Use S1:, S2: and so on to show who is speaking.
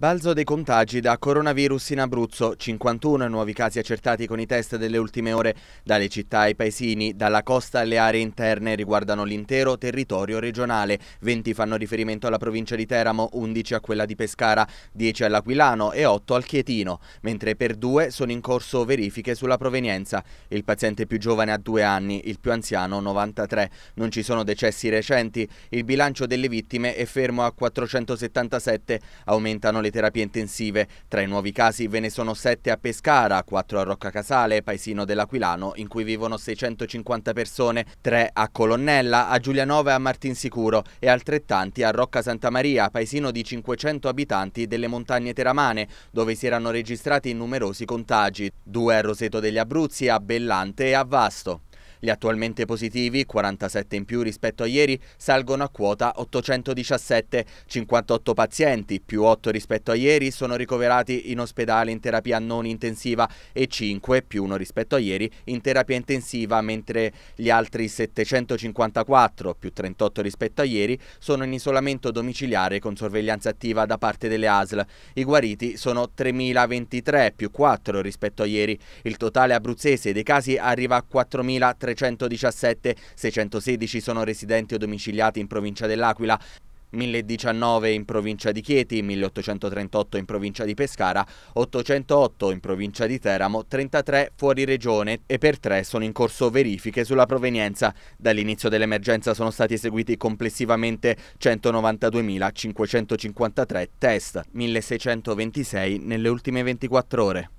S1: Balzo dei contagi da coronavirus in Abruzzo, 51 nuovi casi accertati con i test delle ultime ore, dalle città ai paesini, dalla costa alle aree interne riguardano l'intero territorio regionale, 20 fanno riferimento alla provincia di Teramo, 11 a quella di Pescara, 10 all'Aquilano e 8 al Chietino, mentre per due sono in corso verifiche sulla provenienza, il paziente più giovane ha 2 anni, il più anziano 93, non ci sono decessi recenti, il bilancio delle vittime è fermo a 477, aumentano le le terapie intensive. Tra i nuovi casi ve ne sono 7 a Pescara, 4 a Rocca Casale, paesino dell'Aquilano, in cui vivono 650 persone, 3 a Colonnella, a Giulianova e a Martinsicuro e altrettanti a Rocca Santa Maria, paesino di 500 abitanti delle montagne teramane, dove si erano registrati numerosi contagi, 2 a Roseto degli Abruzzi, a Bellante e a Vasto. Gli attualmente positivi, 47 in più rispetto a ieri, salgono a quota 817. 58 pazienti, più 8 rispetto a ieri, sono ricoverati in ospedale in terapia non intensiva e 5, più 1 rispetto a ieri, in terapia intensiva, mentre gli altri 754, più 38 rispetto a ieri, sono in isolamento domiciliare con sorveglianza attiva da parte delle ASL. I guariti sono 3.023, più 4 rispetto a ieri. Il totale abruzzese dei casi arriva a 4.300. 317, 616 sono residenti o domiciliati in provincia dell'Aquila, 1019 in provincia di Chieti, 1838 in provincia di Pescara, 808 in provincia di Teramo, 33 fuori regione e per 3 sono in corso verifiche sulla provenienza. Dall'inizio dell'emergenza sono stati eseguiti complessivamente 192.553 test, 1626 nelle ultime 24 ore.